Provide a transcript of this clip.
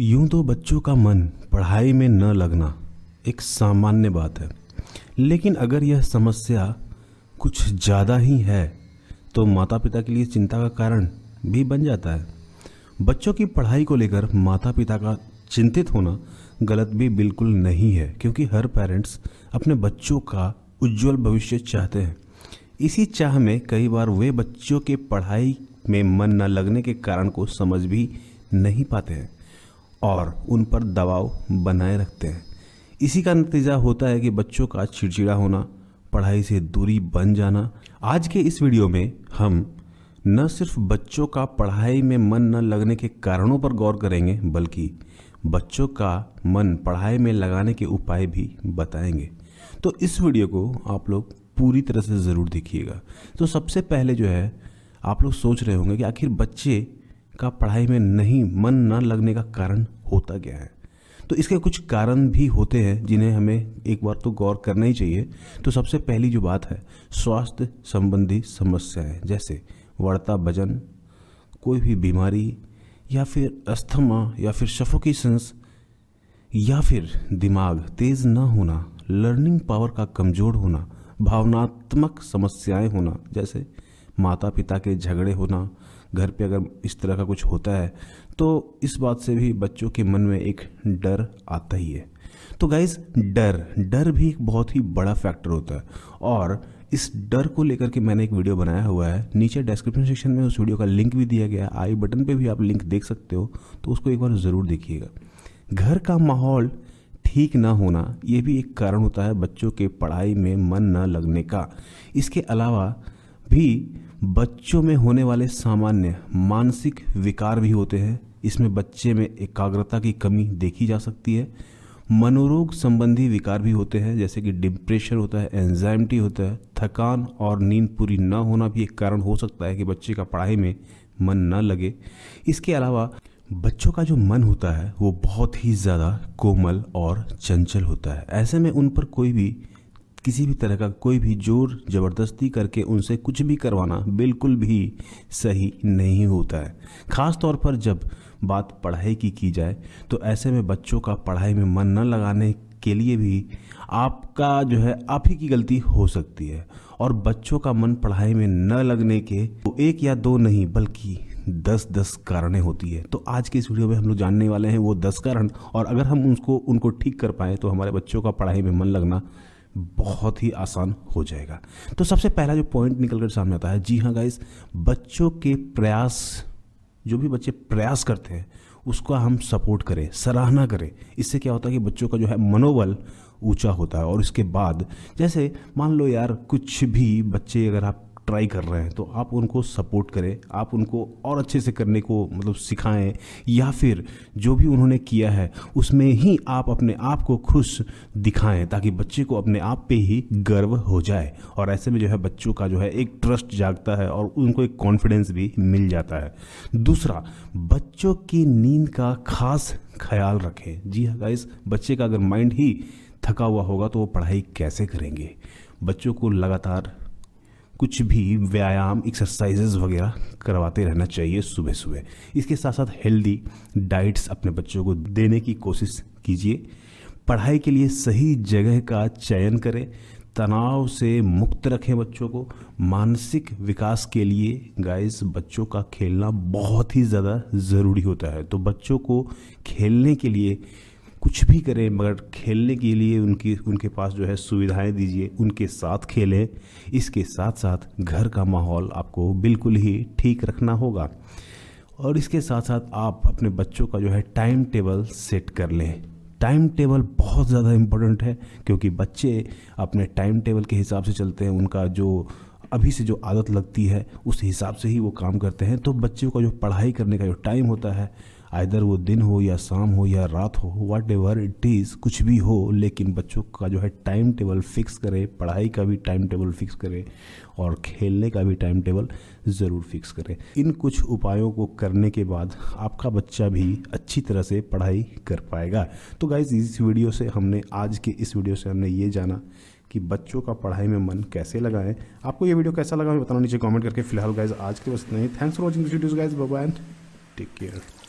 यूं तो बच्चों का मन पढ़ाई में न लगना एक सामान्य बात है लेकिन अगर यह समस्या कुछ ज़्यादा ही है तो माता पिता के लिए चिंता का कारण भी बन जाता है बच्चों की पढ़ाई को लेकर माता पिता का चिंतित होना गलत भी बिल्कुल नहीं है क्योंकि हर पेरेंट्स अपने बच्चों का उज्जवल भविष्य चाहते हैं इसी चाह में कई बार वे बच्चों के पढ़ाई में मन न लगने के कारण को समझ भी नहीं पाते हैं और उन पर दबाव बनाए रखते हैं इसी का नतीजा होता है कि बच्चों का चिड़चिड़ा होना पढ़ाई से दूरी बन जाना आज के इस वीडियो में हम न सिर्फ बच्चों का पढ़ाई में मन न लगने के कारणों पर गौर करेंगे बल्कि बच्चों का मन पढ़ाई में लगाने के उपाय भी बताएंगे तो इस वीडियो को आप लोग पूरी तरह से ज़रूर देखिएगा तो सबसे पहले जो है आप लोग सोच रहे होंगे कि आखिर बच्चे का पढ़ाई में नहीं मन न लगने का कारण होता गया है तो इसके कुछ कारण भी होते हैं जिन्हें हमें एक बार तो गौर करना ही चाहिए तो सबसे पहली जो बात है स्वास्थ्य संबंधी समस्याएं जैसे बढ़ता वजन कोई भी बीमारी या फिर अस्थमा या फिर सफोकेशंस या फिर दिमाग तेज़ न होना लर्निंग पावर का कमज़ोर होना भावनात्मक समस्याएं होना जैसे माता पिता के झगड़े होना घर पे अगर इस तरह का कुछ होता है तो इस बात से भी बच्चों के मन में एक डर आता ही है तो गाइज डर डर भी एक बहुत ही बड़ा फैक्टर होता है और इस डर को लेकर के मैंने एक वीडियो बनाया हुआ है नीचे डिस्क्रिप्शन सेक्शन में उस वीडियो का लिंक भी दिया गया है आई बटन पे भी आप लिंक देख सकते हो तो उसको एक बार ज़रूर देखिएगा घर का माहौल ठीक ना होना ये भी एक कारण होता है बच्चों के पढ़ाई में मन ना लगने का इसके अलावा भी बच्चों में होने वाले सामान्य मानसिक विकार भी होते हैं इसमें बच्चे में एकाग्रता की कमी देखी जा सकती है मनोरोग संबंधी विकार भी होते हैं जैसे कि डिप्रेशन होता है एंजाइमटी होता है थकान और नींद पूरी न होना भी एक कारण हो सकता है कि बच्चे का पढ़ाई में मन न लगे इसके अलावा बच्चों का जो मन होता है वो बहुत ही ज़्यादा कोमल और चंचल होता है ऐसे में उन पर कोई भी किसी भी तरह का कोई भी जोर ज़बरदस्ती करके उनसे कुछ भी करवाना बिल्कुल भी सही नहीं होता है ख़ास तौर पर जब बात पढ़ाई की की जाए तो ऐसे में बच्चों का पढ़ाई में मन न लगाने के लिए भी आपका जो है आप ही की गलती हो सकती है और बच्चों का मन पढ़ाई में न लगने के तो एक या दो नहीं बल्कि दस दस कारणें होती है तो आज के इस वीडियो में हम लोग जानने वाले हैं वो दस कारण और अगर हम उसको उनको ठीक कर पाएँ तो हमारे बच्चों का पढ़ाई में मन लगना बहुत ही आसान हो जाएगा तो सबसे पहला जो पॉइंट निकल कर सामने आता है जी हाँ गाइस बच्चों के प्रयास जो भी बच्चे प्रयास करते हैं उसका हम सपोर्ट करें सराहना करें इससे क्या होता है कि बच्चों का जो है मनोबल ऊंचा होता है और इसके बाद जैसे मान लो यार कुछ भी बच्चे अगर आप ट्राई कर रहे हैं तो आप उनको सपोर्ट करें आप उनको और अच्छे से करने को मतलब सिखाएं या फिर जो भी उन्होंने किया है उसमें ही आप अपने आप को खुश दिखाएं ताकि बच्चे को अपने आप पे ही गर्व हो जाए और ऐसे में जो है बच्चों का जो है एक ट्रस्ट जागता है और उनको एक कॉन्फिडेंस भी मिल जाता है दूसरा बच्चों की नींद का खास ख्याल रखें जी हाँ इस बच्चे का अगर माइंड ही थका हुआ होगा तो वो पढ़ाई कैसे करेंगे बच्चों को लगातार कुछ भी व्यायाम एक्सरसाइजेज वगैरह करवाते रहना चाहिए सुबह सुबह इसके साथ साथ हेल्दी डाइट्स अपने बच्चों को देने की कोशिश कीजिए पढ़ाई के लिए सही जगह का चयन करें तनाव से मुक्त रखें बच्चों को मानसिक विकास के लिए गाइस बच्चों का खेलना बहुत ही ज़्यादा ज़रूरी होता है तो बच्चों को खेलने के लिए कुछ भी करें मगर खेलने के लिए उनकी उनके पास जो है सुविधाएं दीजिए उनके साथ खेलें इसके साथ साथ घर का माहौल आपको बिल्कुल ही ठीक रखना होगा और इसके साथ साथ आप अपने बच्चों का जो है टाइम टेबल सेट कर लें टाइम टेबल बहुत ज़्यादा इम्पोर्टेंट है क्योंकि बच्चे अपने टाइम टेबल के हिसाब से चलते हैं उनका जो अभी से जो आदत लगती है उस हिसाब से ही वो काम करते हैं तो बच्चों का जो पढ़ाई करने का जो टाइम होता है आइधर वो दिन हो या शाम हो या रात हो वाट एवर इट इज़ कुछ भी हो लेकिन बच्चों का जो है टाइम टेबल फिक्स करें पढ़ाई का भी टाइम टेबल फिक्स करें और खेलने का भी टाइम टेबल ज़रूर फिक्स करें इन कुछ उपायों को करने के बाद आपका बच्चा भी अच्छी तरह से पढ़ाई कर पाएगा तो गाइज़ इस वीडियो से हमने आज के इस वीडियो से हमने ये जाना कि बच्चों का पढ़ाई में मन कैसे लगाएं आपको ये वीडियो कैसा लगा मैं बताना नीचे कमेंट करके फिलहाल गाइज आज के बस नहीं thanks for watching this videos guys bye and take care